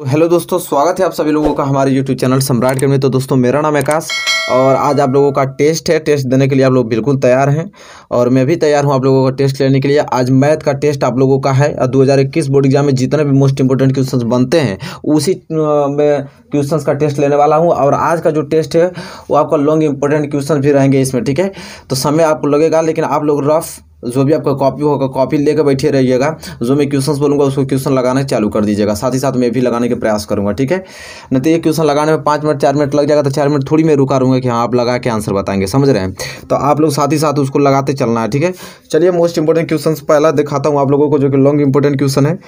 तो हेलो दोस्तों स्वागत है आप सभी लोगों का हमारे यूट्यूब चैनल सम्राट के में तो दोस्तों मेरा नाम आकाश और आज आप लोगों का टेस्ट है टेस्ट देने के लिए आप लोग बिल्कुल तैयार हैं और मैं भी तैयार हूं आप लोगों का टेस्ट लेने के लिए आज मैथ का टेस्ट आप लोगों का है और 2021 बोर्ड एग्जाम में जितने भी मोस्ट इंपॉर्टेंट क्वेश्चन बनते हैं उसी में क्वेश्चन का टेस्ट लेने वाला हूँ और आज का जो टेस्ट है वो आपका लॉन्ग इंपॉर्टेंट क्वेश्चन भी रहेंगे इसमें ठीक है तो समय आपको लगेगा लेकिन आप लोग रफ़ जो भी आपका कॉपी होगा कॉपी लेकर बैठे रहिएगा जो मैं क्वेश्चन बोलूँगा उसको क्वेश्चन लगाना चालू कर दीजिएगा साथ ही साथ मैं भी लगाने के प्रयास करूँगा ठीक है नहीं तो ये क्वेश्चन लगाने में पाँच मिनट चार मिनट लग जाएगा तो चार मिनट थोड़ी मैं रुका रूँगा कि हाँ आप लगा के आंसर बताएंगे समझ रहे हैं तो आप लोग साथ ही साथ उसको लगाते चलना है ठीक है चलिए मोस्ट इंपॉर्टेंट क्वेश्चन पहला दिखाता हूँ आप लोगों को जो कि लॉन्ग इंपॉर्टेंट क्वेश्चन है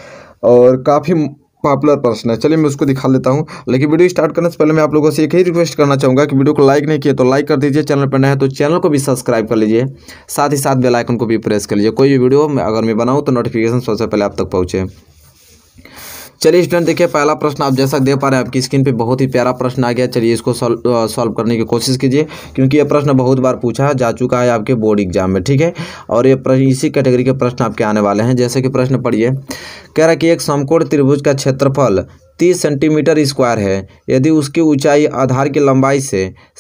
और काफ़ी पॉपुलर पर्सन है चलिए मैं उसको दिखा लेता हूँ लेकिन वीडियो स्टार्ट करने से पहले मैं आप लोगों से एक ही रिक्वेस्ट करना चाहूँगा कि वीडियो को लाइक नहीं किया तो लाइक कर दीजिए चैनल पर नया है तो चैनल को भी सब्सक्राइब कर लीजिए साथ ही साथ बेलाइकन को भी प्रेस कर लीजिए कोई भी वीडियो अगर मैं बनाऊँ तो नोटिफिकेशन सबसे पहले आप तक पहुँचे चलिए स्टूडेंट देखिए पहला प्रश्न आप जैसा दे पा रहे हैं आपकी स्क्रीन पे बहुत ही प्यारा प्रश्न आ गया चलिए इसको सॉल्व सॉल्व करने की कोशिश कीजिए क्योंकि ये प्रश्न बहुत बार पूछा जा चुका है आपके बोर्ड एग्जाम में ठीक है और ये प्रश्न इसी कैटेगरी के प्रश्न आपके आने वाले हैं जैसे कि प्रश्न पढ़िए कह रहा है कि एक समकोण त्रिभुज का क्षेत्रफल तीस सेंटीमीटर स्क्वायर है यदि उसकी ऊंचाई आधार की लंबाई से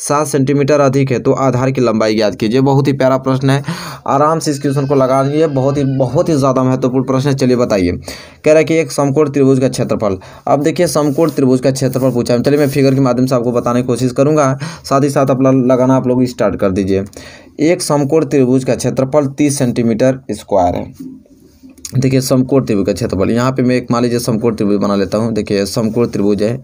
सात सेंटीमीटर अधिक है तो आधार की लंबाई याद कीजिए बहुत ही प्यारा प्रश्न है आराम से इस क्वेश्चन को लगा लीजिए बहुत ही बहुत ही ज़्यादा महत्वपूर्ण प्रश्न है चलिए बताइए कह रहा है कि एक समकोण त्रिभुज का क्षेत्रफल अब देखिए समकोण त्रिभुज का क्षेत्रफल पूछा चलिए मैं फिगर के माध्यम से आपको बताने की कोशिश करूँगा साथ ही साथ अपना लगाना आप लोग स्टार्ट कर दीजिए एक समकोण त्रिभुज का क्षेत्रफल तीस सेंटीमीटर स्क्वायर है देखिए समकोण त्रिभुज का क्षेत्रफल यहाँ पे मैं एक मान लीजिए समकोण त्रिभुज बना लेता हूँ देखिए समकोण त्रिभुज है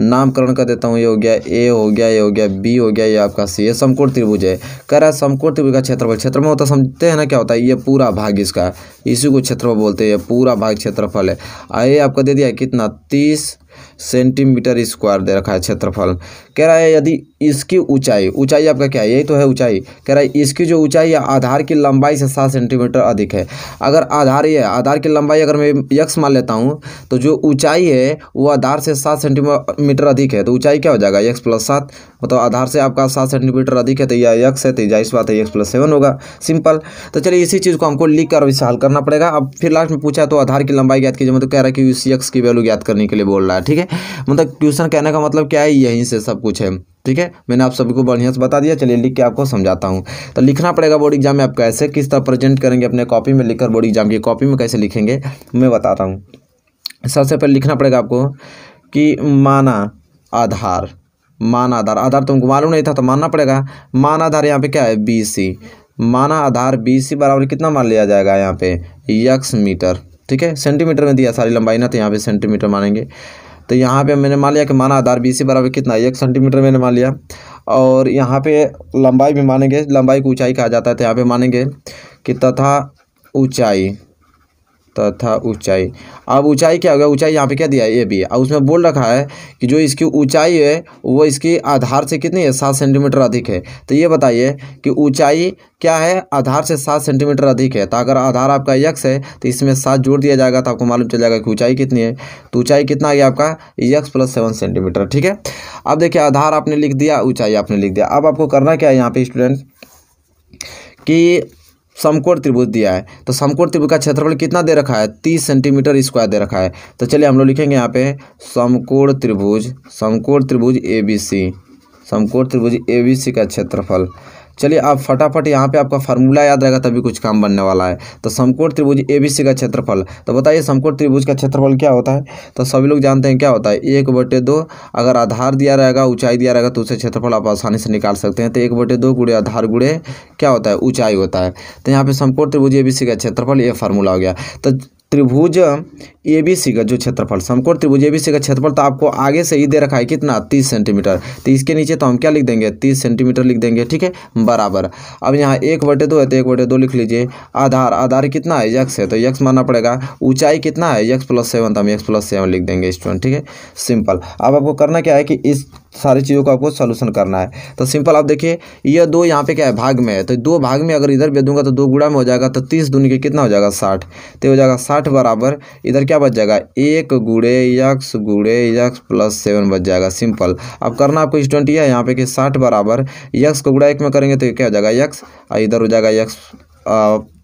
नामकरण कर देता हूँ ये हो गया ए हो गया ये हो गया बी हो गया ये आपका सी है समकोण त्रिभुज है कह रहा है समकोण त्रिभुज का क्षेत्रफल क्षेत्र में होता समझते हैं ना क्या होता है ये पूरा भाग इसका इसी को क्षेत्रफल बोलते हैं ये पूरा भाग क्षेत्रफल है आइए आपका दे दिया कितना तीस सेंटीमीटर स्क्वायर दे रखा है क्षेत्रफल कह रहा है यदि इसकी ऊंचाई ऊंचाई आपका क्या है यही तो है ऊंचाई कह रहा है इसकी जो ऊंचाई है आधार की लंबाई से सात सेंटीमीटर अधिक है अगर आधार ये आधार की लंबाई अगर मैं यक्स मान लेता हूँ तो जो ऊंचाई है वो आधार से सात सेंटीमीटर सेंटीमीटर अधिक है तो ऊंचाई क्या हो जाएगा एक्स प्लस सात मतलब आधार से आपका सात सेंटीमीटर अधिक है तो यह एक्स है तो जाहिर बात है एक्स प्लस सेवन होगा सिंपल तो चलिए इसी चीज़ को हमको लिख कर अभी हल करना पड़ेगा अब फिर लास्ट में पूछा तो आधार की लंबाई याद कीजिए मतलब कह रहा है कि यू की वैल्यू याद करने के लिए बोल रहा है ठीक है मतलब क्वेश्चन कहने का मतलब क्या है यहीं से सब कुछ है ठीक है मैंने आप सभी को बढ़िया से बता दिया चलिए लिख के आपको समझाता हूँ तो लिखना पड़ेगा बोर्ड एग्जाम में आप कैसे किस तरह प्रेजेंट करेंगे अपने कॉपी में लिखकर बोर्ड एग्जाम की कॉपी में कैसे लिखेंगे मैं बताता हूँ सबसे पहले लिखना पड़ेगा आपको कि माना आधार मान आधार आधार तुमको तो मालूम नहीं था तो मानना पड़ेगा मान आधार यहाँ पे क्या है बी सी माना आधार बी सी बराबर कितना मान लिया जाएगा यहाँ पे यक्स मीटर ठीक है सेंटीमीटर में दिया सारी लंबाई ना तो यहाँ पे सेंटीमीटर मानेंगे तो यहाँ पे मैंने मान लिया कि माना आधार बी सी बराबर कितना एक सेंटीमीटर मैंने मान लिया और यहाँ पे लंबाई भी मानेंगे लंबाई को ऊंचाई कहा जाता है तो यहाँ पे मानेंगे कि तथा ऊंचाई तथा ऊंचाई अब ऊंचाई क्या हो गया ऊंचाई यहाँ पे क्या दिया है ये भी अब उसमें बोल रखा है कि जो इसकी ऊंचाई है वो इसकी आधार से कितनी है सात सेंटीमीटर अधिक है तो ये बताइए कि ऊंचाई क्या है आधार से सात सेंटीमीटर अधिक है तो अगर आधार आपका यक्स है तो इसमें सात जोड़ दिया जाएगा तो आपको मालूम चल जाएगा कि ऊंचाई कितनी है तो ऊंचाई कितना आ गया आपका यक्स प्लस सेवन सेंटीमीटर ठीक है अब देखिए आधार आपने लिख दिया ऊंचाई आपने लिख दिया अब आपको करना क्या है यहाँ पे स्टूडेंट कि समकोण त्रिभुज दिया है तो समकोण त्रिभुज का क्षेत्रफल कितना दे रखा है तीस सेंटीमीटर स्क्वायर दे रखा है तो चलिए हम लोग लिखेंगे यहाँ पे समकोण त्रिभुज समकोण त्रिभुज ए बी सी समकोण त्रिभुज ए बी सी का क्षेत्रफल चलिए आप फटाफट यहाँ पे आपका फार्मूला याद रहेगा तभी कुछ काम बनने वाला है तो समकोण त्रिभुज ए बी सी का क्षेत्रफल तो बताइए समकोण त्रिभुज का क्षेत्रफल क्या होता है तो सभी लोग जानते हैं क्या होता है एक बटे दो अगर आधार दिया रहेगा ऊंचाई दिया रहेगा तो उसे क्षेत्रफल आप आसानी से निकाल सकते हैं तो एक बटे दो गुड़े आधार गुड़े क्या होता है ऊंचाई होता है तो यहाँ पर समकोण त्रिभुज ए बी सी का क्षेत्रफल ये फार्मूला हो गया तो त्रिभुज ए बी सी का जो क्षेत्रफल समकोण त्रिभुज ए बी सी का क्षेत्रफल तो आपको आगे से ही दे रखा है कितना तीस सेंटीमीटर तो इसके नीचे तो हम क्या लिख देंगे तीस सेंटीमीटर लिख देंगे ठीक है बराबर अब यहाँ एक बटे दो है तो एक बटे दो लिख लीजिए आधार आधार कितना है यक्स है तो यक्स मानना पड़ेगा ऊंचाई कितना है यक्स प्लस सेवन तो हम यक्स प्लस सेवन लिख देंगे स्टूडेंट ठीक है सिंपल अब आपको करना क्या है कि इस सारी चीज़ों को आपको सोल्यूशन करना है तो सिंपल आप देखिए यह दो यहाँ पे क्या है भाग में है तो दो भाग में अगर इधर भेजूंगा तो दो गुड़ा में हो जाएगा तो तीस दूनी के कितना हो जाएगा साठ तो हो जाएगा साठ आठ बराबर इधर क्या बच जाएगा एक गुड़े यक्स गुड़े यक्स प्लस सेवन बच जाएगा सिंपल अब करना आपको स्टूडेंट यह है यहाँ पे कि साठ बराबर यक्स को गुड़ा एक में करेंगे तो क्या हो जाएगा यक्स और इधर हो जाएगा यक्स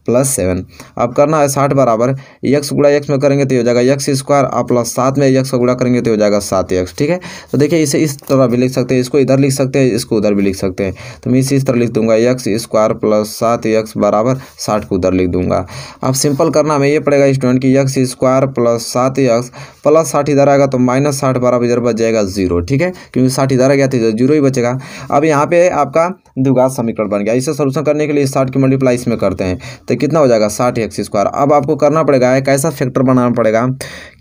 प्लस सेवन अब करना है साठ बराबर यक्स गुड़ा यक्स में करेंगे तो हो जाएगा यक्स स्क्वायर और प्लस सात में यक्स गुड़ा करेंगे तो हो जाएगा सात यक्स ठीक है तो देखिए इसे इस तरह भी लिख सकते हैं इसको इधर लिख सकते हैं इसको उधर भी लिख सकते हैं तो मैं इसे इस तरह लिख दूंगा यक्स स्क्वायर प्लस सात यक्स बराबर साठ को उधर लिख दूंगा अब सिंपल करना हमें ये पड़ेगा स्टूडेंट की यक्स स्क्वायर प्लस सात यक्स प्लस साठ इधर आएगा तो माइनस साठ बराबर इधर बच जाएगा जीरो ठीक है क्योंकि साठ इधर आ गया तो जीरो ही बचेगा अब यहाँ पे आपका दुगा समीकरण बन गया इसे सोल्यूशन करने के लिए साठ की मल्टीप्लाई इसमें करते हैं तो कितना हो जाएगा साठ एक्स स्क्वायर अब आपको करना पड़ेगा एक ऐसा फैक्टर बनाना पड़ेगा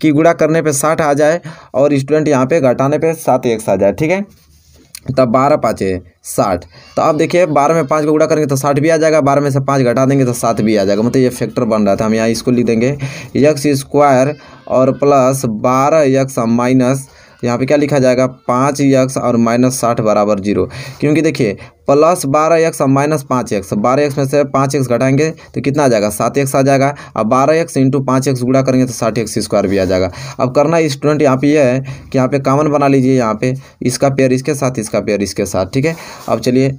कि गुड़ा करने पर साठ आ जाए और स्टूडेंट यहाँ पर घटाने पर सात एक्स आ जाए ठीक है तब बारह पाँचे साठ तो आप देखिए बारह में पाँच को गुड़ा करेंगे तो साठ भी आ जाएगा बारह में से पाँच घटा देंगे तो सात भी आ जाएगा मतलब ये फैक्टर बन रहा था हम यहाँ इसको लिख देंगे यक्स स्क्वायर और प्लस बारह यक्स माइनस तो यहाँ पे क्या लिखा जाएगा पाँच यक्स और माइनस साठ बराबर जीरो क्योंकि देखिए प्लस बारह एक्स और माइनस पाँच एक्स तो बारह एक्स में से पाँच एक्स घटाएंगे तो कितना आ जाएगा सात एक्स आ जाएगा और बारह एक्स इंटू पाँच एक्स गुड़ा करेंगे तो साठ एक्स स्क्वायर भी आ जाएगा अब करना स्टूडेंट यहाँ पे ये है कि यहाँ पे कॉमन बना लीजिए यहाँ पे इसका पेयर इसके साथ इसका पेयर इसके साथ ठीक है अब चलिए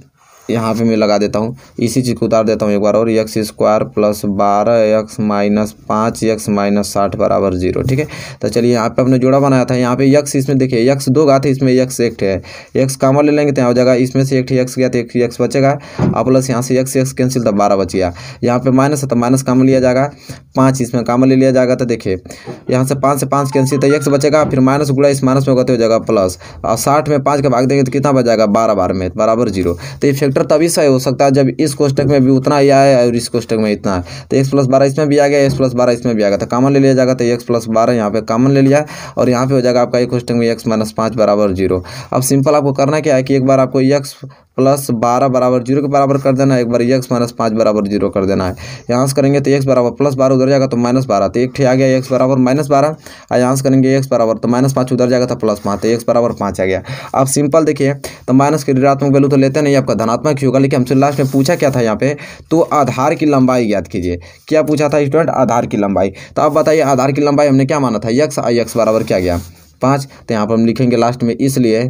यहाँ पे मैं लगा देता हूँ इसी चीज़ को उतार देता हूँ एक बार और एक्स स्क्वायर प्लस बारह एक्स माइनस पाँच एक्स माइनस साठ बराबर जीरो ठीक है तो चलिए यहाँ पे हमने जोड़ा बनाया था यहाँ पे यक्स इसमें देखिए यक्स दो गा थे इसमें यक्स एक है यक्स कामर ले लेंगे तो यहाँ हो जाएगा इसमें से एक यक्स गया तो एक यक्स बचेगा और प्लस यहाँ से यक्स यक्स कैंसिल तो बारह बच गया यहाँ पर माइनस है तो माइनस काम लिया जाएगा पाँच इसमें कामर ले लिया जाएगा तो देखिए यहाँ से पाँच से पाँच कैंसिल तो यक्स बचेगा फिर माइनस गुड़ा इस माइनस में होगा तो हो जाएगा प्लस और साठ में पाँच का भाग देंगे तो कितना बच जाएगा बारह बार में बराबर जीरो तो इफेक्ट फैक्टर तभी सही हो सकता है जब इस कोष्टक में भी उतना ही आया है और इस कोष्टक में इतना है तो एक्स प्लस बारह इसमें भी आ गया एक्स प्लस बारह इसमें भी आ गया तो कॉमन ले लिया जाएगा तो एक्स प्लस बारह यहाँ पे कामन ले लिया और यहाँ पे हो जाएगा आपका एक कोष्टक में एक्स माइनस पाँच बराबर जीरो अब सिंपल आपको करना क्या है कि एक बार आपको एक्स प्लस बारह बराबर जीरो के बराबर कर देना है एक बार एक्स माइनस पाँच बराबर जीरो कर देना है यहाँ से करेंगे तो एक्स बराबर प्लस बारह उधर जाएगा तो माइनस बारह तो एक ठे आ गया एक्स बराबर माइनस बारह और यहाँ से करेंगे एक्स बराबर तो माइनस पाँच उधर जाएगा तो प्लस पाँच तो एक्स बराबर पाँच आ गया अब सिंपल देखिए तो माइनस के ऋणात्मक वैल्यू तो लेते नहीं आपका धनात्मक ही होगा लेकिन हमसे लास्ट में पूछा क्या था यहाँ पे तो आधार की लंबाई याद कीजिए क्या पूछा था स्टूडेंट आधार की लंबाई तो आप बताइए आधार की लंबाई हमने क्या माना था यक्स आई एक्स बराबर क्या गया पाँच तो यहाँ पर हम लिखेंगे लास्ट में इसलिए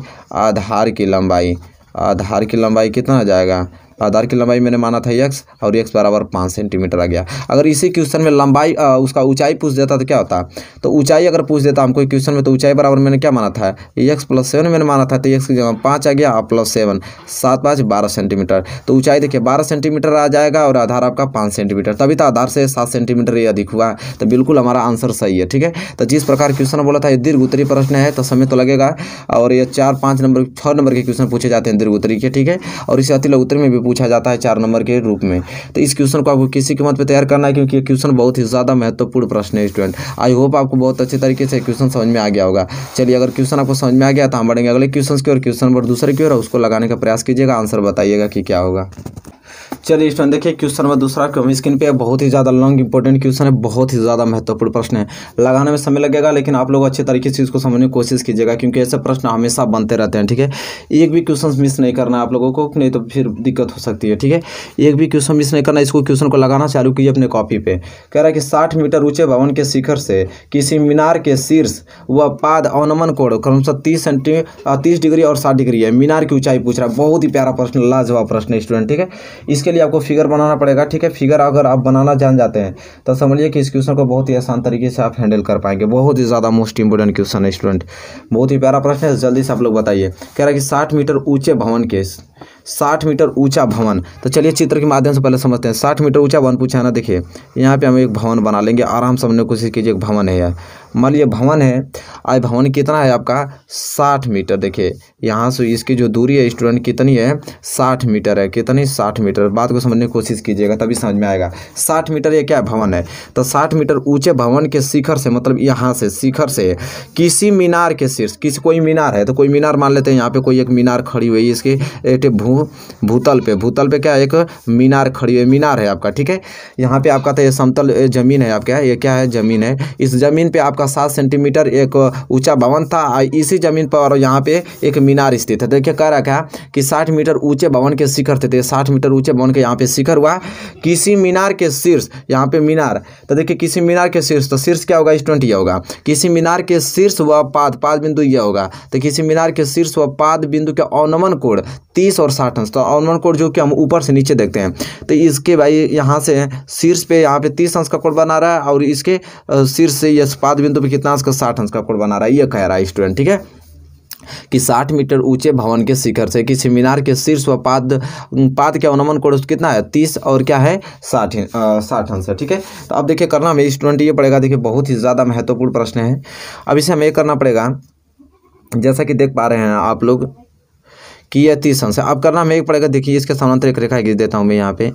आधार की लंबाई आधार की लंबाई कितना जाएगा आधार की लंबाई मैंने माना था यक्स और यक्स बराबर पाँच सेंटीमीटर आ गया अगर इसी क्वेश्चन में लंबाई उसका ऊंचाई पूछ देता तो क्या होता तो ऊंचाई अगर पूछ देता हमको क्वेश्चन में तो ऊंचाई बराबर मैंने क्या माना था यक्स प्लस सेवन मैंने माना था तो यक्स की जगह पाँच आ गया और प्लस सेवन सात पाँच बारह सेंटीमीटर तो ऊंचाई देखिए बारह सेंटीमीटर आ जाएगा और आधार आपका पाँच सेंटीमीटर तभी तो आधार से सात सेंटीमीटर ये अधिक हुआ तो बिल्कुल हमारा आंसर सही है ठीक है तो जिस प्रकार क्वेश्चन बोला था ये दीर्घ उत्तरी प्रश्न है तो समय तो लगेगा और ये चार पाँच नंबर छः नंबर के क्वेश्चन पूछे जाते हैं दीर्घ उत्तरी के ठीक है और इसे अतिल उत्तरी में भी पूछा जाता है चार नंबर के रूप में तो इस क्वेश्चन को आपको किसी कीमत पर तैयार करना है क्योंकि क्वेश्चन बहुत ही ज़्यादा महत्वपूर्ण प्रश्न है स्टूडेंट आई होप आपको बहुत अच्छे तरीके से क्वेश्चन समझ में आ गया होगा चलिए अगर क्वेश्चन आपको समझ में आ गया तो हम बढ़ेंगे अगले क्वेश्चन की और क्वेश्चन नंबर दूसरे की ओर उसको लगाने का प्रयास कीजिएगा आंसर बताइएगा कि क्या होगा चलिए स्टूडेंट देखिए क्वेश्चन नंबर दूसरा क्यों स्क्रीन पे बहुत ही ज़्यादा लॉन्ग इंपॉर्टेंट क्वेश्चन है बहुत ही ज़्यादा महत्वपूर्ण प्रश्न है लगाने में समय लगेगा लेकिन आप लोग अच्छे तरीके से इसको समझने की कोशिश कीजिएगा क्योंकि ऐसे प्रश्न हमेशा बनते रहते हैं ठीक है एक भी क्वेश्चन मिस नहीं करना आप लोगों को नहीं तो फिर दिक्कत हो सकती है ठीक है एक भी क्वेश्चन मिस नहीं करना इसको क्वेश्चन को लगाना चालू कीजिए अपने कॉपी पर कह रहा है कि साठ मीटर ऊँचे भवन के शिखर से किसी मीनार के शीर्ष व पाद अवनमन कोड क्रमश तीस सेंटी तीस डिग्री और साठ डिग्री है मीनार की ऊंचाई पूछ रहा है बहुत ही प्यारा प्रश्न लाजवाब प्रश्न है स्टूडेंट ठीक है इसके लिए आपको फिगर बनाना पड़ेगा ठीक है फिगर अगर आप बनाना जान जाते हैं तो समझिए कि इस क्वेश्चन को बहुत ही आसान तरीके से आप हैंडल कर पाएंगे बहुत ही ज़्यादा मोस्ट इंपोर्टेंट क्वेश्चन है स्टूडेंट बहुत ही प्यारा प्रश्न है जल्दी से आप लोग बताइए कह रहा है कि साठ मीटर ऊंचे भवन के साठ मीटर ऊंचा भवन तो चलिए चित्र के माध्यम से पहले समझते हैं साठ मीटर ऊंचा भवन पूछा है ना देखिए यहाँ पे हम एक भवन बना लेंगे आराम से हमने कोशिश कीजिए एक भवन है यार मान लीजिए भवन है आय भवन कितना है आपका साठ मीटर देखिए यहाँ से इसकी जो दूरी है स्टूडेंट कितनी है साठ मीटर है कितनी साठ मीटर बात को समझने की कोशिश कीजिएगा तभी समझ में आएगा साठ मीटर ये क्या भवन है तो साठ मीटर ऊंचे भवन के शिखर से मतलब यहाँ से शिखर से किसी मीनार के शीर्ष किसी कोई मीनार है तो कोई मीनार मान लेते हैं यहाँ पे कोई एक मीनार खड़ी हुई है इसके एक भू भूतल पे भूतल पर क्या एक मीनार खड़ी हुई मीनार है आपका ठीक है यहाँ पे आपका तो ये समतल जमीन है आपका ये क्या है जमीन है इस जमीन पर आपका का सात सेंटीमीटर एक ऊंचा भवन था इसी ज़मीन पर यहाँ पे एक मीनार स्थित है देखिए कह रखा है कि साठ मीटर ऊंचे भवन के शिखर थे साठ मीटर ऊंचे भवन के यहाँ पे शिखर हुआ किसी मीनार के शीर्ष यहाँ पे मीनार तो देखिए किसी मीनार के शीर्ष तो शीर्ष क्या होगा स्टूडेंट यह होगा किसी मीनार के शीर्ष व पाद पाद बिंदु यह होगा तो किसी मीनार के शीर्ष व पाद बिंदु के अवनमन कोण तीस और साठ अंश तो अवनमन कोण जो कि हम ऊपर से नीचे देखते हैं तो इसके भाई यहाँ से शीर्ष पे यहाँ पे तीस अंश का कोण बना रहा है और इसके शीर्ष से यह पाद तो भी कितना उसका साठ अंश का कोण बना रहा है ये कह रहा है स्टूडेंट ठीक है कि साठ मीटर ऊंचे भवन के शिखर से किसी मीनार के शीर्ष व पाद पाद के अवनमन कोण कितना है तीस और क्या है साठ साठ आंसर ठीक है तो अब देखिए करना हमें स्टूडेंट ये पड़ेगा देखिए बहुत ही ज़्यादा महत्वपूर्ण प्रश्न है अब इसे हमें करना पड़ेगा जैसा कि देख पा रहे हैं आप लोग कि यह तीस अंश है अब करना हमें एक पड़ेगा देखिए इसके समांतर एक रेखा खींच देता हूँ मैं यहाँ पे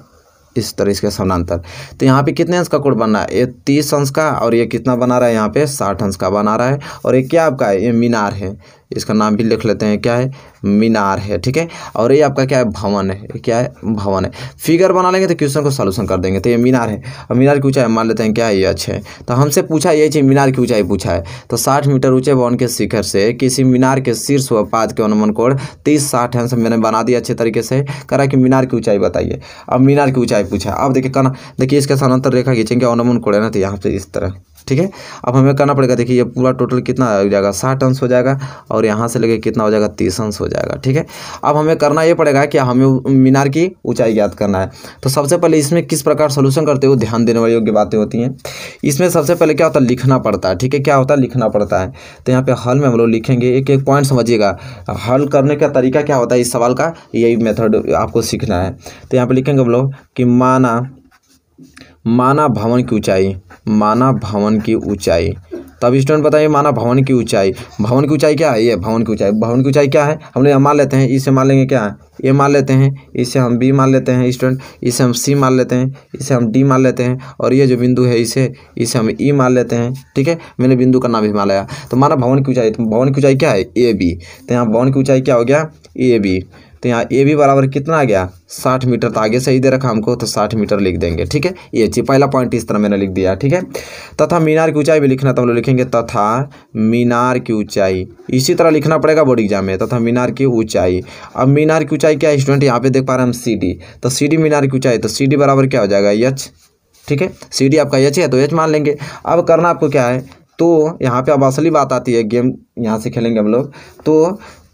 इस तरह इसके समानांतर तो यहाँ पे कितने अंश का कोण बन रहा है ये तीस अंश का और ये कितना बना रहा है यहाँ पे साठ अंश का बना रहा है और ये क्या आपका है ये मीनार है इसका नाम भी लिख लेते हैं क्या है मीनार है ठीक है और ये आपका क्या है भवन है क्या है भवन है फिगर बना लेंगे तो क्वेश्चन को सोल्यूशन कर देंगे तो ये मीनार है और मीनार की ऊंचाई मान लेते हैं क्या है ये अच्छे है तो हमसे पूछा ये चीज़ मीनार की ऊंचाई पूछा है तो साठ मीटर ऊंचे भवन के शिखर से किसी मीनार के शीर्ष व पाद के अनुमन कोण तीस साठ है मैंने बना दिया अच्छे तरीके से करा कि मीनार की ऊंचाई बताइए अब मीनार की ऊंचाई पूछा अब देखिए कना देखिए इसके समानांतर रेखा खींचेंगे अनुमन कोण है ना तो यहाँ पे इस तरह ठीक है अब हमें करना पड़ेगा देखिए ये पूरा टोटल कितना हो जाएगा साठ अंश हो जाएगा और यहाँ से लेके कितना हो जाएगा तीस अंश हो जाएगा ठीक है अब हमें करना ये पड़ेगा कि हमें मीनार की ऊंचाई ज्ञात करना है तो सबसे पहले इसमें किस प्रकार सोल्यूशन करते हो ध्यान देने वाली योग्य बातें होती हैं इसमें सबसे पहले क्या होता है लिखना पड़ता है ठीक है क्या होता है लिखना पड़ता है तो यहाँ पर हल में हम लोग लिखेंगे एक एक पॉइंट समझिएगा हल करने का तरीका क्या होता है इस सवाल का यही मेथड आपको सीखना है तो यहाँ पर लिखेंगे हम लोग कि माना माना भवन की ऊंचाई माना भवन की ऊंचाई तब स्टूडेंट बताइए माना भवन की ऊंचाई भवन की ऊंचाई क्या है ये भवन की ऊंचाई भवन की ऊंचाई क्या है हम लोग मान लेते हैं इसे मान लेंगे क्या है ए मान लेते हैं इसे हम बी मान लेते हैं स्टूडेंट इसे हम सी मान लेते हैं इसे हम डी मान लेते हैं और ये जो बिंदु है इसे इसे हम ई मान लेते हैं ठीक है मैंने बिंदु का नाम भी मान लिया तो माना भवन की ऊंचाई तो भवन की ऊंचाई क्या है ए बी तो यहाँ भवन की ऊंचाई क्या हो गया ए बी तो यहाँ ए भी बराबर कितना आ गया साठ मीटर तो आगे सही दे रखा हमको तो साठ मीटर लिख देंगे ठीक है ये चीज पहला पॉइंट इस तरह मैंने लिख दिया ठीक है तथा मीनार की ऊंचाई भी लिखना तो हम लोग लिखेंगे तथा मीनार की ऊंचाई इसी तरह लिखना पड़ेगा बोर्ड एग्जाम में तथा मीनार की ऊंचाई अब मीनार की ऊंचाई क्या है स्टूडेंट यहाँ पे देख पा रहे हम सी डी तो सी डी मीनार की ऊंचाई तो सी डी बराबर क्या हो जाएगा एच ठीक है सी डी आपका एच है तो एच मान लेंगे अब करना आपको क्या है तो यहाँ पे अब असली बात आती है गेम यहाँ से खेलेंगे हम लोग तो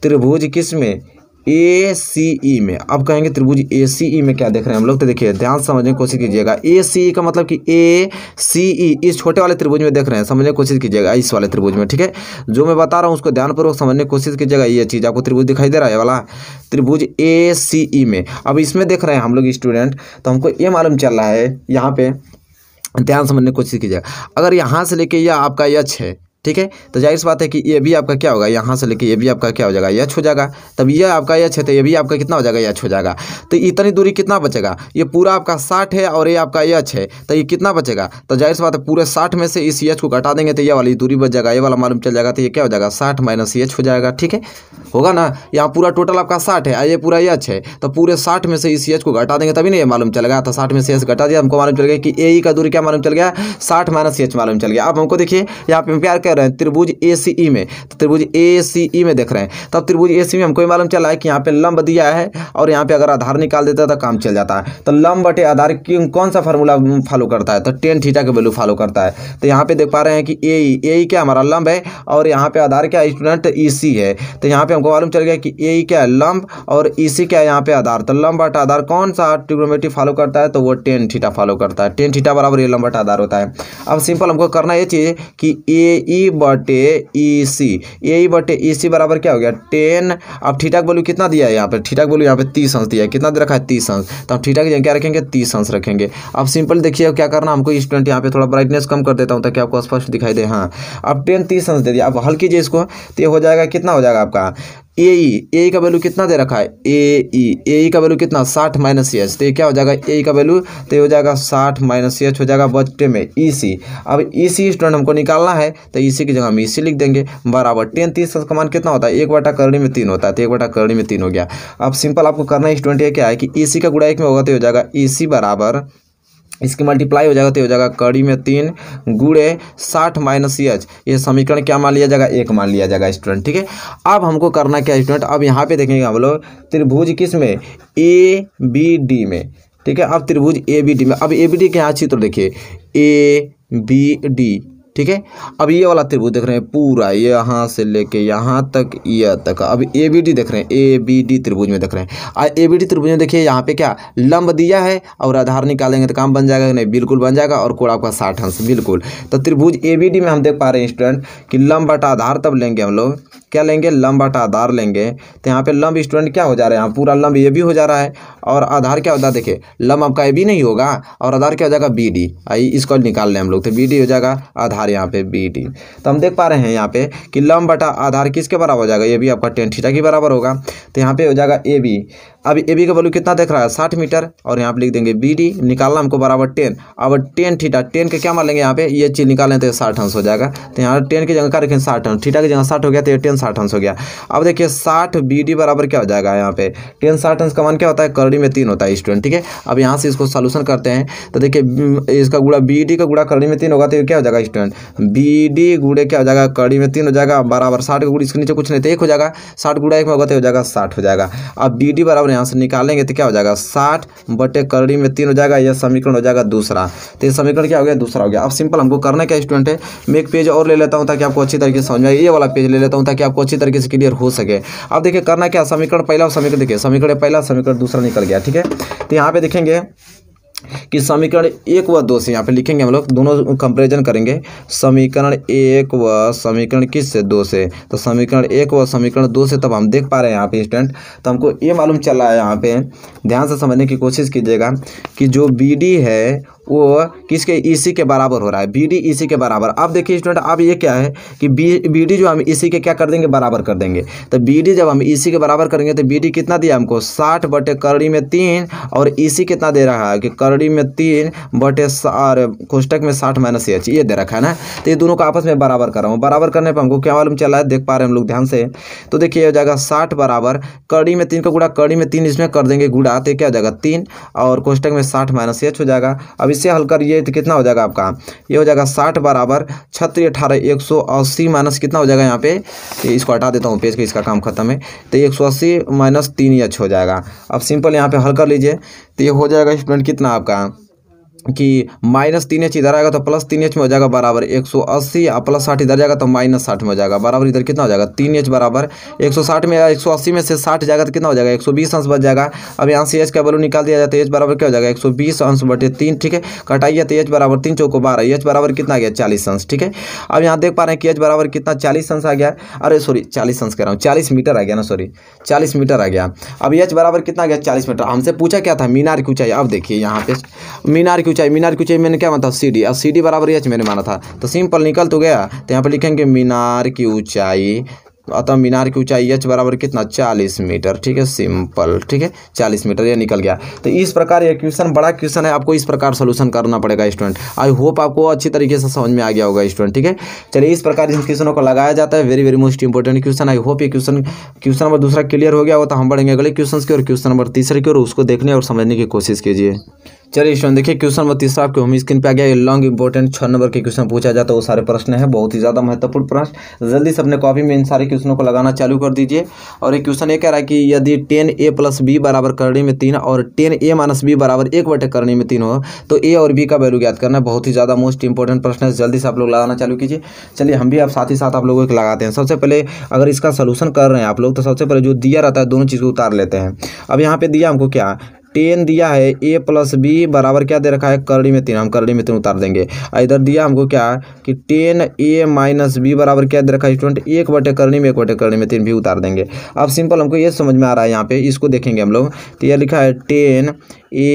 त्रिभुज किस में ए सी ई में अब कहेंगे त्रिभुज ए सी ई में क्या देख रहे हैं हम लोग तो देखिए ध्यान समझने की कोशिश कीजिएगा ए सी ई का मतलब कि ए सी ई इस छोटे वाले त्रिभुज में देख रहे हैं समझने की कोशिश कीजिएगा इस वाले त्रिभुज में ठीक है जो मैं बता रहा हूँ उसको ध्यानपूर्वक समझने की कोशिश कीजिएगा ये चीज़ आपको त्रिभुज दिखाई दे रहा है वाला त्रिभुज ए सी ई में अब इसमें देख रहे हैं हम लोग स्टूडेंट तो हमको ये मालूम चल रहा है यहाँ पे ध्यान समझने की कोशिश कीजिएगा अगर यहाँ से लेके यह आपका यच है ठीक है तो जाहिर सी बात है कि ये भी आपका क्या होगा यहाँ से लेके ये भी आपका क्या हो जाएगा यच हो जाएगा तब ये आपका यच है तो ये भी आपका कितना हो जाएगा यच हो जाएगा तो इतनी दूरी कितना बचेगा ये पूरा आपका साठ है और ये आपका यच है तो ये कितना बचेगा तो जाहिर सी बात है पूरे साठ में से इस यच को घटा देंगे तो ये वाली दूरी बच जाएगा ये वाला मालूम चल जाएगा तो ये क्या हो जाएगा साठ माइनस यच हो जाएगा ठीक है होगा ना यहाँ पूरा टोटल आपका साठ है ये पूरा यच है तो पूरे साठ में से इस यच को घटा देंगे तभी नहीं ये मालूम चलेगा तो साठ में से यच घटा दिया हमको मालूम चल गया कि ए का दूरी क्या मालूम चल गया साठ माइनस यच मालूम चल गया आप हमको देखिए यहाँ पे प्यार कर कर रहे हैं त्रिभुज ए सी ई में तो त्रिभुज ए सी ई में देख रहे हैं तब त्रिभुज ए सी e में हमको ये मालूम चला है कि यहाँ पे लंब दिया है और यहाँ पे अगर आधार निकाल देता है तो काम चल जाता है तो लंब बटे आधार कौन सा फार्मूला फॉलो करता है तो टेन थीटा के वैल्यू फॉलो करता है तो यहाँ पे देख पा रहे हैं कि ए ए e क्या हमारा लंब है और यहाँ पे आधार क्या स्टूडेंट ई सी है तो यहाँ पे हमको मालूम चल गया कि ए e क्या है लंब और ई सी क्या है यहाँ पे आधार तो लंब बटा आधार कौन सा ट्रिग्नोमेट्री फॉलो करता है तो वो टेन थीटा फॉलो करता है टेन थीटा बराबर ये लंब बटा आधार होता है अब सिंपल हमको करना ये चाहिए कि ए ई बटे ई सी ए बटे ई सी बराबर क्या हो गया टेन अब ठीटा का वैल्यू कितना दिया है यहाँ पर ठीटा का वैल्यू यहाँ पे तीस अंश दिया है कितना दे रखा है तीस अंश तो हम ठीटा की क्या रखेंगे तीस अंश रखेंगे अब सिंपल देखिए क्या करना हमको स्टूडेंट यहाँ पे थोड़ा ब्राइटनेस कम कर देता हूँ ताकि आपको स्पष्ट दिखाई दे हाँ अब टेन तीस अंश दे दिया अब हल कीजिए इसको तो ये हो जाएगा कितना हो जाएगा आपका ए ई ए का वैल्यू कितना दे रखा है ए ई ए का वैल्यू कितना साठ माइनस सी एच तो ये क्या हो जाएगा ए e का वैल्यू तो हो जाएगा साठ माइनस एच हो जाएगा बच्चे में ई e सी अब ई सी स्टूडेंट हमको निकालना है तो ई e सी की जगह हम ई सी लिख देंगे बराबर टेन तीस का कमान कितना होता है एक बटा करणी में तीन होता है तो एक बटा करणी में तीन हो गया अब सिंपल आपको करना है स्टूडेंट ये क्या है कि ई सी का गुड़ा एक में होगा तो हो जाएगा ई सी बराबर इसके मल्टीप्लाई हो जाएगा तो हो जाएगा कड़ी में तीन गुड़े साठ माइनस एच ये समीकरण क्या मान लिया जाएगा एक मान लिया जाएगा स्टूडेंट ठीक है अब हमको करना क्या स्टूडेंट अब यहाँ पे देखेंगे हम लोग त्रिभुज किस में ए बी डी में ठीक है अब त्रिभुज ए बी डी में अब ए बी डी के यहाँ चित्र देखिए ए बी डी ठीक है अब ये वाला त्रिभुज देख रहे हैं पूरा ये यहाँ से लेके यहाँ तक यह तक अब ए बी डी देख रहे हैं ए बी डी त्रिभुज में देख रहे हैं ए बी डी त्रिभुज में देखिए यहाँ पे क्या लंब दिया है और आधार निकालेंगे तो काम बन जाएगा नहीं बिल्कुल बन जाएगा और कोड़ा आपका साठ अंश बिल्कुल तो त्रिभुज ए बी डी में हम देख पा रहे हैं स्टूडेंट कि लंब बटा आधार तब लेंगे हम लोग क्या लेंगे लंब बटा आधार लेंगे तो यहाँ पे लंब स्टूडेंट क्या हो जा रहा है यहाँ पूरा लंब ये भी हो जा रहा है और आधार क्या होता है देखिए लंब आपका ए भी नहीं होगा और आधार क्या हो जाएगा बी डी आई इसको निकाल लें हम लोग तो बी डी हो जाएगा आधार यहाँ पे बी डी तो हम देख पा रहे हैं यहाँ पे कि लंब बटा आधार किसके बराबर हो जाएगा ये भी आपका टेन थीटा के बराबर होगा तो यहाँ पे हो जाएगा ए बी अब ए बी का वैल्यू कितना देख रहा है साठ मीटर और यहाँ पे लिख देंगे बी डी निकालना हमको बराबर टेन अब टेन ठीटा टेन के क्या मान लेंगे यहाँ पे ये चीज़ निकालें तो साठ अंश हो जाएगा तो यहाँ टेन की जगह क्या रखें साठ अंश ठीटा की जगह साठ हो गया तो ये टेन साठ अंश हो गया अब देखिए साठ बी डी बराबर क्या हो जाएगा यहाँ पे टेन साठ अंश का मान क्या होता है करड़ी में तीन होता है स्टूडेंट ठीक है अब यहाँ से इसको सोल्यूशन करते हैं तो देखिए इसका गुड़ा बी डी का गुड़ा करड़ी में तीन होगा तो क्या हो जाएगा स्टूडेंट बी डी गुड़े क्या हो जाएगा करड़ी में तीन हो जाएगा बराबर साठ का गुड़ इसके नीचे कुछ नहीं तो एक हो जाएगा साठ गुड़ा एक में होगा तो हो जाएगा साठ हो जाएगा अब बी डी बराबर यहाँ से निकालेंगे तो क्या हो जाएगा साठ बटे करड़ी में तीन हो जाएगा यह समीकरण हो जाएगा दूसरा तो ये समीकरण क्या हो गया दूसरा हो गया अब सिंपल हमको करना क्या स्टूडेंट है मैं एक पेज और ले लेता हूँ ताकि आपको अच्छी तरीके से समझाए ये वाला पेज ले लेता हूँ ताकि आपको अच्छी तरीके से क्लियर हो सके अब देखिए करना क्या समीकरण पहला समीकरण देखिए समीकरण पहला समीकरण दूसरा निकल गया ठीक है तो यहाँ पर देखेंगे कि समीकरण एक व दो से यहाँ पे लिखेंगे हम लोग दोनों कंपेरिजन करेंगे समीकरण एक व समीकरण किस से दो से तो समीकरण एक व समीकरण दो से तब हम देख पा रहे हैं यहाँ पे स्टूडेंट तो हमको ये मालूम चल रहा है यहाँ पे ध्यान से समझने की कोशिश कीजिएगा कि जो बी है वो किसके ई e के बराबर हो रहा है बी डी e के बराबर अब देखिए स्टूडेंट अब ये क्या है कि बी बी जो हम ई e के क्या कर देंगे बराबर कर देंगे तो बी जब हम ई के बराबर करेंगे तो बी कितना दिया हमको साठ बटे करड़ी में तीन और ई कितना दे रहा है कि करड़ी में तीन बटे और कोष्टक में साठ माइनस एच ये दे रखा है ना तो ये दोनों को आपस में बराबर कर रहा हूँ बराबर करने पर हमको क्या मालूम चला है देख पा रहे हैं हम लोग ध्यान से तो देखिए हो जाएगा साठ बराबर कड़ी में तीन का गुड़ा कड़ी में तीन इसमें कर देंगे गुड़ा तो क्या हो जाएगा तीन और कोष्टक में साठ माइनस एच हो जाएगा अब इसे हल करिए तो कितना हो जाएगा आपका ये हो जाएगा साठ बराबर छत्तीस अठारह एक सौ अस्सी माइनस कितना हो जाएगा यहाँ पे इसको हटा देता हूँ पेज पर इसका काम खत्म है तो एक सौ अस्सी माइनस तीन एच हो जाएगा अब सिंपल यहाँ पे हल कर लीजिए तो ये हो जाएगा स्टूडेंट कितना आपका कि माइनस तीन एच इधर आएगा तो प्लस तीन एच में हो जाएगा बराबर एक सौ अस्सी या प्लस साठ इधर जाएगा तो माइनस साठ में हो जाएगा बराबर इधर कितना हो जाएगा तीन एच बराबर एक सौ साठ में एक सौ अस्सी में से साठ जाएगा तो कितना हो जाएगा एक सौ बीस अंश बच जाएगा अब यहाँ से एच का वैल्यू निकाल दिया जाता तो है एच बराबर क्या हो जाएगा एक सौ बीस अंश बटे तीन ठीक है कटाइए तो एच बराबर तीन चौको बारह एच बराबर कितना गया चालीस अंश ठीक है अब यहाँ देख पा रहे हैं कि एच बराबर कितना चालीस अंश आ गया अरे सॉरी चालीस अंश कह रहा हूँ चालीस मीटर आ गया ना सॉरी चालीस मीटर आ गया अब एच बराबर कितना गया चालीस मीटर हमसे पूछा क्या था मीनार की ऊंचाई अब देखिए यहाँ पे मीनार की चाहिए मीनार क्यों चाहिए मैंने क्या माना था सी डी और सी डी बराबर एच मैंने माना था तो सिंपल निकल तो गया तो यहाँ पर लिखेंगे मीनार की ऊंचाई अतः मीनार की ऊंचाई एच बराबर कितना चालीस मीटर ठीक है सिंपल ठीक है चालीस मीटर ये निकल गया तो इस प्रकार ये क्वेश्चन बड़ा क्वेश्चन है आपको इस प्रकार सोल्यूशन करना पड़ेगा स्टूडेंट आई होप आपको अच्छी तरीके से समझ में आ गया होगा स्टूडेंट ठीक है चलिए इस प्रकार इन क्वेश्चनों को लगाया जाता है very very most important question I hope ये क्वेश्चन क्वेश्चन नंबर दूसरा क्लियर हो गया हो तो हम बढ़ेंगे अगले क्वेश्चन की और क्वेश्चन नंबर तीसरे की और उसको देखने और समझने की कोशिश कीजिए चलिए स्टूडेंट देखिए क्वेश्चन नंबर तीसरा आपके होम स्क्रीन पे आ गया ये लॉन्ग इंपॉर्टेंट छः नंबर के क्वेश्चन पूछा जाता है वो सारे प्रश्न है बहुत ही ज़्यादा महत्वपूर्ण प्रश्न जल्दी से अपने कॉपी में इन सारे क्वेश्चनों को लगाना चालू कर दीजिए और ये क्वेश्चन ये कह रहा है कि यदि टेन ए प्लस बी बराबर करणी में तीन और टेन ए माइनस बी बराबर एक बटे करणी में तीन हो तो ए और बी का वैल्यू ज्ञात करना बहुत ही ज़्यादा मोस्ट इंपॉर्टेंट प्रश्न है जल्दी से आप लोग लगाना चालू कीजिए चलिए हम भी आप साथ ही साथ आप लोगों को लगाते हैं सबसे पहले अगर इसका सोल्यूशन कर रहे हैं आप लोग तो सबसे पहले जो दिया रहता है दोनों चीज़ को उतार लेते हैं अब यहाँ पे दिया हमको क्या टेन दिया है ए प्लस बी बराबर क्या दे रखा है करड़ी में तीन हम करड़ी में तीन उतार देंगे इधर दिया हमको क्या कि टेन ए माइनस बी बराबर क्या दे रखा है स्टूडेंट एक बटे करणी में एक बटे करणी में तीन भी उतार देंगे अब सिंपल हमको ये समझ में आ रहा है यहाँ पे इसको देखेंगे हम लोग तो यह लिखा है टेन ए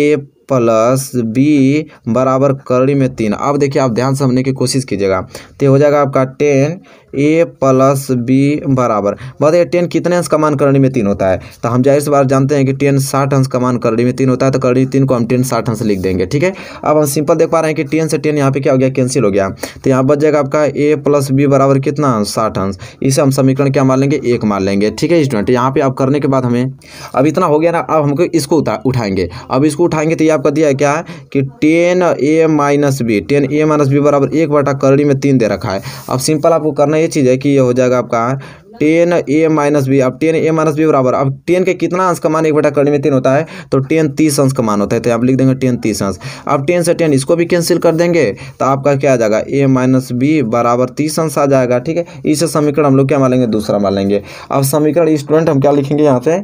प्लस बी बराबर करड़ी में तीन अब देखिए आप ध्यान से समझने की कोशिश कीजिएगा तो हो जाएगा आपका टेन ए प्लस बी बराबर बताइए टेन कितने अंश कमान करणी में तीन होता है तो हम जाहिर से बात जानते हैं कि टेन साठ अंश कमान करणी में तीन होता है तो करणी तीन को हम टेन साठ अंश लिख देंगे ठीक है अब हम सिंपल देख पा रहे हैं कि टेन से टेन यहाँ पे क्या हो गया कैंसिल हो गया तो यहाँ बच जाएगा आपका ए प्लस बी बराबर कितना अंश साठ अंश इसे हम समीकरण क्या मान लेंगे एक मान लेंगे ठीक है स्टूडेंट तो यहाँ पे आप करने के बाद हमें अब इतना हो गया ना अब हमको इसको उठाएंगे अब इसको उठाएंगे तो ये आपका दिया है क्या कि tan A minus B tan A minus B बराबर एक बटा करणी में तीन दे रखा है अब सिंपल आपको करना ये चीज़ है कि ये हो जाएगा आपका टेन ए माइनस बी अब टेन ए माइनस बी बराबर अब टेन के कितना अंश का मान एक बटा कर्णी में तीन होता है तो टेन तीस अंश का मान होता है तो आप लिख देंगे टेन तीस अंश अब टेन से टेन इसको भी कैंसिल कर देंगे तो आपका क्या आ जाएगा ए माइनस बी बराबर तीस अंश आ जाएगा ठीक है इसे समीकरण हम लोग क्या मान लेंगे दूसरा मान लेंगे अब समीकरण स्टूडेंट हम क्या लिखेंगे यहाँ से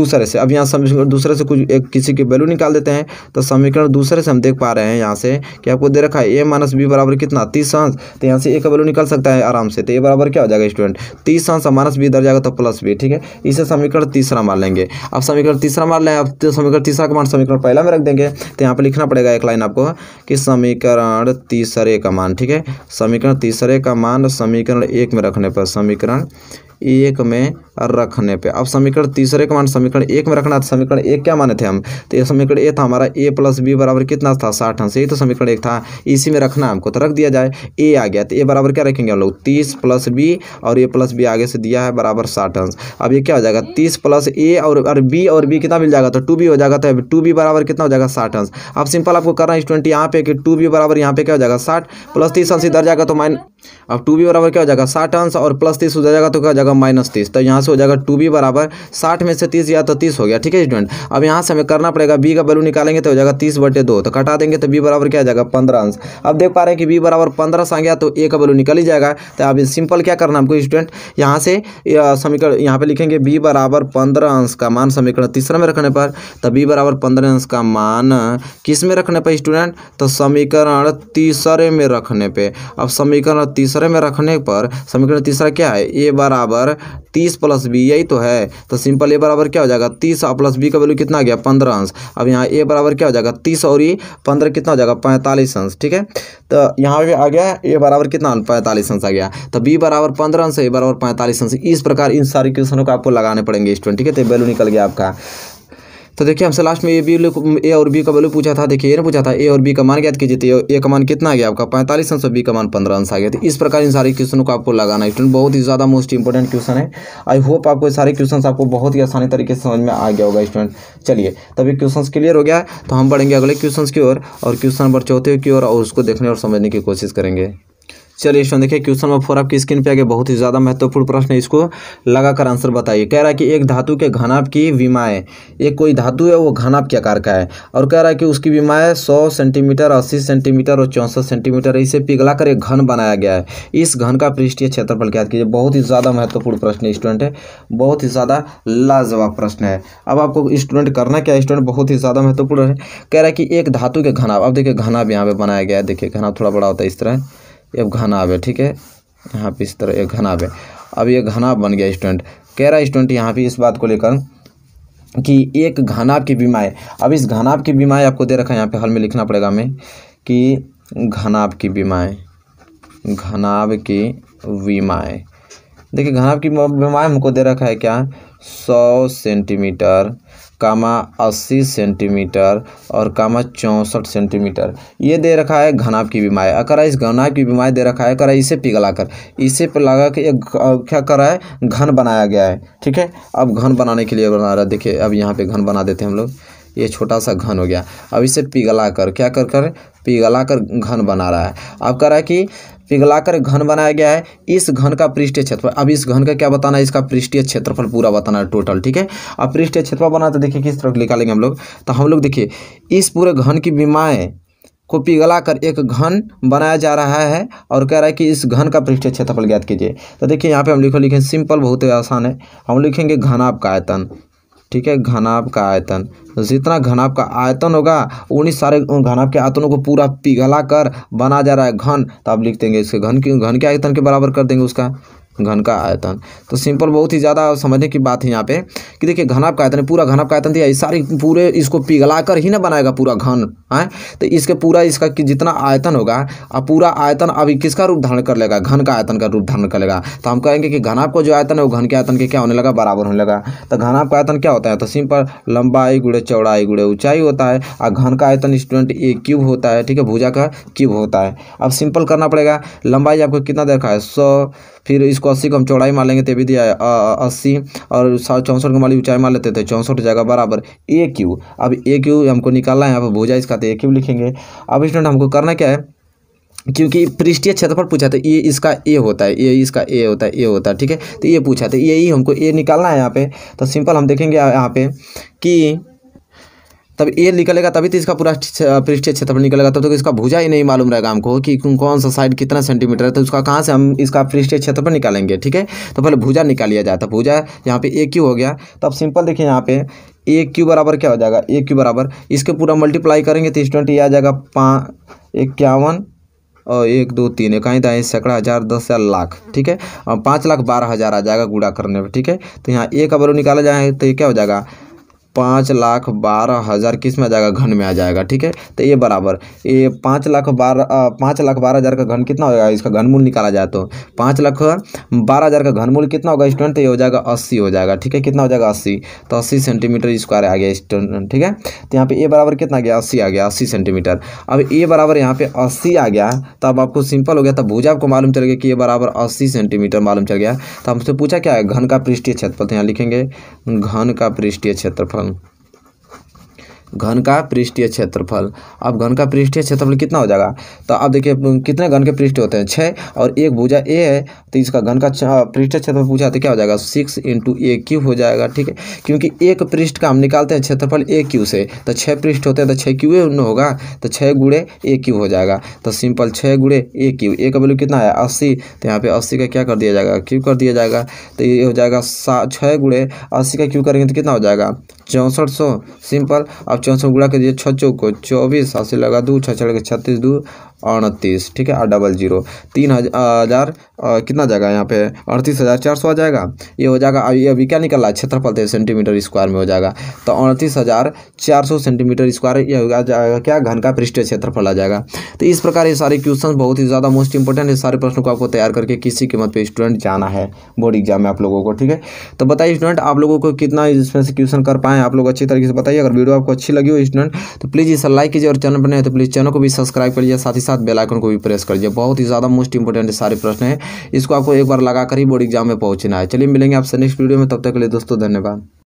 दूसरे से अब यहाँ दूसरे से कुछ एक किसी की वैल्यू निकाल देते हैं तो समीकरण दूसरे से हम देख पा रहे हैं यहाँ से कि आपको दे रखा है ए माइनस बी बराबर कितना तीस अंश तो यहाँ से एक वैल्यू निकल सकता है आराम से तो ए बराबर क्या हो जाएगा स्टूडेंट तीस अंश माइनस बी इधर जाएगा तो प्लस बी ठीक है इसे समीकरण तीसरा मान लेंगे अब समीकरण तीसरा मान लें अब तो समीकरण तीसरा का मान समीकरण पहला में रख देंगे तो यहाँ पर लिखना पड़ेगा एक लाइन आपको कि समीकरण तीसरे का मान ठीक है समीकरण तीसरे का मान समीकरण एक में रखने पर समीकरण एक में रखने पे अब समीकरण तीसरे का मान समीकरण एक में रखना था तो समीकरण एक क्या माने थे हम तो ये समीकरण ए था हमारा ए प्लस बी बराबर कितना था साठ अंश यही तो समीकरण एक था इसी में रखना हमको तो रख दिया जाए ए आ गया तो ए बराबर क्या रखेंगे हम लोग तीस प्लस बी और ए प्लस बी आगे से दिया है बराबर साठ अंश अब ये क्या हो जाएगा तीस प्लस ए और अगर बी और बी कितना मिल जाएगा तो टू बी हो जाएगा तो टू बी बराबर कितना हो जाएगा साठ अंश अब सिंपल आपको करना है स्टूडेंट यहाँ पे कि टू बी बराबर यहाँ पे क्या हो जाएगा साठ प्लस तीस अंश इधर जाएगा तो माइन अब टू बी बराबर क्या हो जाएगा साठ अंश और प्लस तीस उधर जाएगा तो क्या हो जाएगा जाएगा माइनस तीस तो यहाँ से हो जाएगा टू बी बराबर साठ में से तीस या तो तीस हो गया ठीक है स्टूडेंट अब यहाँ से हमें करना पड़ेगा बी का वैल्यू निकालेंगे तो हो जाएगा तीस बटे दो तो कटा देंगे तो बी बराबर क्या जाएगा पंद्रह अंश अब देख पा रहे हैं कि बी बराबर पंद्रह से आ गया तो ए का वैल्यू निकल ही जाएगा तो अब सिंपल क्या करना हमको स्टूडेंट यहाँ से समीकरण यहाँ पर लिखेंगे बी बराबर पंद्रह अंश का मान समीकरण तीसरा में रखने पर तो बी बराबर पंद्रह अंश का मान किस में रखने पर स्टूडेंट तो समीकरण तीसरे में रखने पर अब समीकरण तीसरे में रखने पर समीकरण तीसरा क्या है ए बराबर बराबर तीस प्लस बी यही तो है तो सिंपल ए बराबर क्या हो जाएगा तीस प्लस बी का वैल्यू कितना गया पंद्रह अंश अब यहाँ ए बराबर क्या हो जाएगा तीस और ये पंद्रह कितना हो जाएगा पैंतालीस अंश ठीक है तो यहाँ पे आ गया ए बराबर कितना पैंतालीस अंश आ गया तो बी बराबर पंद्रह अंश ए बराबर पैंतालीस अंश इस प्रकार इन सारी क्वेश्चनों को आपको लगाने पड़ेंगे स्टूडेंट ठीक है तो वैल्यू निकल गया आपका तो देखिए हमसे लास्ट में ए बी ए और बी का वैल्यू पूछा था देखिए ये ना पूछा था ए और बी का मान ज्ञात कीजिए तो ए का मान कितना आ गया आपका पैंतालीस अंश और बी का मान पंद्रह अंश आ गया तो इस प्रकार इन सारे क्वेश्चनों को आपको लगाना है स्टूडेंट बहुत ही ज़्यादा मोस्ट इंपॉर्टेंट क्वेश्चन है आई होप आपको सारे क्वेश्चन आपको बहुत ही आसानी तरीके से समझ में आ गया होगा स्टूडेंट चलिए तभी क्वेश्चन क्लियर हो गया तो हम बढ़ेंगे अगले क्वेश्चन की ओर और क्वेश्चन नंबर चौथे की ओर और उसको देखने और समझने की कोशिश करेंगे चलिए इसमें देखिए क्वेश्चन नंबर फोर आपकी स्क्रीन पे आगे बहुत ही ज़्यादा महत्वपूर्ण प्रश्न है इसको लगाकर आंसर बताइए कह रहा है कि एक धातु के घनाप की विमाएँ एक कोई धातु है वो घनाप के आकार का है और कह रहा है कि उसकी विमाएँ सौ सेंटीमीटर अस्सी सेंटीमीटर और चौंसठ सेंटीमीटर इसे पिघला कर एक घन बनाया गया है इस घन का पृष्ठीय क्षेत्रफल क्या कीजिए बहुत ही ज़्यादा महत्वपूर्ण प्रश्न स्टूडेंट है बहुत ही ज़्यादा लाजवाब प्रश्न है अब आपको स्टूडेंट करना क्या स्टूडेंट बहुत ही ज़्यादा महत्वपूर्ण है कह रहा है कि एक धातु के घनाभ अब देखिए घनाभ यहाँ पे बनाया गया है देखिए घनाभ थोड़ा बड़ा होता है इस तरह ये अब है ठीक है यहाँ पे इस तरह ये घनाब है अब ये घना बन गया स्टूडेंट कह रहा है स्टूडेंट यहाँ पे इस बात को लेकर कि एक घनाभ की बीमाएँ अब इस घनाभ की बीमाएँ आपको दे रखा है यहाँ पे हल में लिखना पड़ेगा हमें कि घनाभ की बीमाएँ घनाभ की बीमाएँ देखिए घनाभ की बीमाएँ हमको दे रखा है क्या सौ सेंटीमीटर कामा अस्सी सेंटीमीटर और कामा चौंसठ सेंटीमीटर ये दे रखा है घनाप की बीमारी अगर इस घनाप की बीमारी दे रखा है करा इसे पिघला कर इसे पर लगा के क्या कर रहा है घन बनाया गया है ठीक है अब घन बनाने के लिए बना रहा है देखिए अब यहाँ पे घन बना देते हैं हम लोग ये छोटा सा घन हो गया अब इसे पिघला कर क्या कर कर पिघला कर घन बना रहा है अब कह रहा है कि पिघलाकर घन बनाया गया है इस घन का पृष्ठीय क्षेत्रफल अब इस घन का क्या बताना है इसका पृष्ठीय क्षेत्रफल पूरा बताना है टोटल ठीक है अब पृष्ठीय क्षेत्रफल बना तो देखिए किस तरह निकालेंगे हम लोग तो हम लोग देखिए इस पूरे घन की बीमाएँ को पिघला कर एक घन बनाया जा रहा है और कह रहा है कि इस घन का पृष्ठीय क्षेत्रफल ज्ञात कीजिए तो देखिए यहाँ पे हम लिखो लिखें सिंपल बहुत आसान है हम लिखेंगे घनाभ का आयतन ठीक है घनाब का आयतन तो जितना घनाब का आयतन होगा उन्हीं सारे घनाब के आयतनों को पूरा पिघला कर बना जा रहा है घन तो आप लिख देंगे इसके घन घन के आयतन के बराबर कर देंगे उसका घन का आयतन तो सिंपल बहुत ही ज़्यादा समझने की बात है यहाँ पे कि देखिए घनाप का आयतन पूरा घनाप का आयतन दिया इस सारी पूरे इसको पिघला कर ही ना बनाएगा पूरा घन है हाँ? तो इसके पूरा इसका कि जितना आयतन होगा अब पूरा आयतन अभी किसका रूप धारण कर लेगा घन का आयतन का रूप धारण कर लेगा तो हम कहेंगे कि घनाप का जो आयतन है वो घन के आयतन के क्या होने लगा बराबर होने लगा तो घनाप का आयतन क्या होता है तो सिंपल लंबाई गुड़े चौड़ाई गुड़े ऊंचाई होता है और घन का आयतन स्टूडेंट ए क्यूब होता है ठीक है भूजा का क्यूब होता है अब सिंपल करना पड़ेगा लंबाई आपको कितना देखा है सौ फिर इसको अस्सी को हम चौड़ाई मान लेंगे तो भी दिया अस्सी और चौंसठ को मान ऊंचाई मान लेते थे चौंसठ जगह बराबर ए क्यू अब ए क्यू हमको निकालना है यहाँ पर भूजा इसका तो ए क्यू लिखेंगे अब स्टूडेंट हमको करना क्या है क्योंकि पृष्ठीय क्षेत्रफल पूछा था तो ये इसका ए होता है ये इसका ए होता है ए होता है ठीक है तो ये पूछा था तो यही हमको ए निकालना है यहाँ पे तो सिंपल हम देखेंगे यहाँ पे कि तब ये निकलेगा तभी तो इसका पूरा पृष्ठीय क्षेत्रफल निकलेगा तब तो इसका भुजा ही नहीं मालूम रहेगा हमको कि कौन सा साइड कितना सेंटीमीटर है तो उसका कहाँ से हम इसका पृष्ठीय क्षेत्रफल निकालेंगे ठीक है तो पहले भुजा निकाल लिया जाए तो भुजा यहाँ पे ए क्यू हो गया तो अब सिंपल देखिए यहाँ पे ए क्यू बराबर क्या हो जाएगा ए क्यू बराबर इसके पूरा मल्टीप्लाई करेंगे तो स्टूडेंट आ जाएगा पाँच इक्यावन और एक दो तीन कहीं तो सैकड़ा हज़ार दस हज़ार लाख ठीक है और पाँच लाख बारह हज़ार आ जाएगा गुड़ा करने में ठीक है तो यहाँ एक अबरू निकाला जाए तो ये क्या हो जाएगा पाँच लाख बारह हज़ार किस में आ जाएगा घन में आ जाएगा ठीक है तो ये बराबर ये पाँच लाख बारह पाँच लाख बारह हज़ार का घन कितना हो जाएगा इसका घनमूल निकाला जाए तो पाँच लाख बारह हज़ार का घनमूल कितना होगा स्टूडेंट तो ये हो जाएगा अस्सी हो जाएगा ठीक है कितना हो जाएगा अस्सी तो अस्सी सेंटीमीटर स्क्वायर आ गया स्टूडेंट ठीक है तो यहाँ पे ए बराबर कितना आ गया अस्सी आ गया अस्सी सेंटीमीटर अब ए बराबर यहाँ पे अस्सी आ गया तो अब आपको सिंपल हो गया तब भूजा आपको मालूम चल गया कि ये बराबर अस्सी सेंटीमीटर मालूम चल गया तो हमसे पूछा क्या है घन का पृष्ठीय क्षेत्रफल तो यहाँ लिखेंगे घन का पृष्ठीय क्षेत्रफल क्षेत्रफल घन का पृष्ठीय क्षेत्रफल अब घन का पृष्ठीय क्षेत्रफल कितना हो जाएगा तो अब देखिए कितने घन के पृष्ठ होते हैं छः और एक भुजा ए है तो इसका घन का पृष्ठीय क्षेत्रफल पूछा तो क्या हो जाएगा सिक्स इंटू ए क्यू हो जाएगा ठीक है क्योंकि एक पृष्ठ का हम निकालते हैं क्षेत्रफल ए क्यू से तो छः पृष्ठ होते हैं तो छः क्यू ए होगा तो छः गुड़े ए क्यू हो जाएगा तो सिंपल छः गुड़े ए क्यू ए का वैल्यू कितना है अस्सी तो यहाँ पर अस्सी का क्या कर दिया जाएगा क्यू कर दिया जाएगा तो ये हो जाएगा सा छः गुड़े अस्सी का क्यू करेंगे तो कितना हो जाएगा चौंसठ सौ सिंपल अब चौंसठ गुड़ा के दिए छः को चौबीस और लगा दू छः छः लगे छत्तीस दू अड़तीस ठीक है और डबल जीरो तीन हज़ार कितना जाएगा यहाँ पे अड़तीस हज़ार चार सौ आ जाएगा ये हो जाएगा अभी अभी क्या निकल रहा है क्षेत्रफल तो सेंटीमीटर स्क्वायर में हो जाएगा तो अड़तीस हज़ार चार सौ सेंटीमीटर स्क्वायर यह हो जाएगा क्या घन का पृष्ठ क्षेत्रफल आ जाएगा तो इस प्रकार ये सारे क्वेश्चन बहुत ही ज़्यादा मोस्ट इंपॉर्टेंट है सारे प्रश्नों को आपको तैयार करके किसी कीमत पर स्टूडेंट जाना है बोर्ड एग्जाम में आप लोगों को ठीक है तो बताइए स्टूडेंट आप लोगों को कितना इसमें से क्वेश्चन कर पाए आप लोग अच्छी तरीके से बताइए अगर वीडियो आपको अच्छी लगी हो स्टूडेंट तो प्लीज़ इसे लाइक कीजिए और चैनल पर नहीं तो प्लीज़ चैनल को भी सब्सक्राइब कर लीजिए साथ ही साथ बेलाइकन को भी प्रेस कर दीजिए बहुत ही ज़्यादा मोस्ट इंपॉर्टेंट सारे प्रश्न हैं इसको आपको एक बार लगाकर ही बोर्ड एग्जाम में पहुंचना है चलिए मिलेंगे आपसे नेक्स्ट वीडियो में तब तक के लिए दोस्तों धन्यवाद